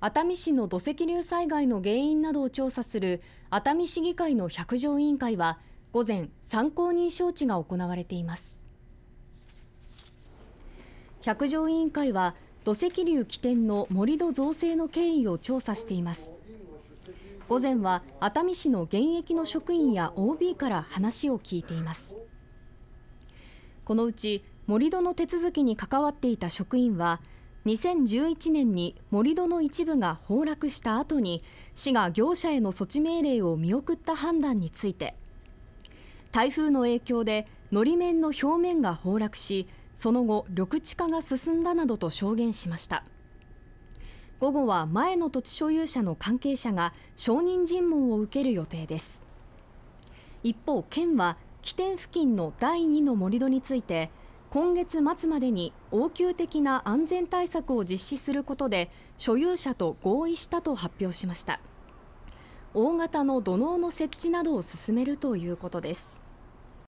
熱海市の土石流災害の原因などを調査する熱海市議会の百条委員会は午前参考人招致が行われています百条委員会は土石流起点の盛り土造成の経緯を調査しています午前は熱海市の現役の職員や OB から話を聞いていますこのうち盛り土の手続きに関わっていた職員は2011年に盛り土の一部が崩落した後に市が業者への措置命令を見送った判断について台風の影響でのり面の表面が崩落しその後緑地化が進んだなどと証言しました午後は前の土地所有者の関係者が証人尋問を受ける予定です一方県は起点付近の第2の盛り土について今月末までに応急的な安全対策を実施することで所有者と合意したと発表しました大型の土のうの設置などを進めるということです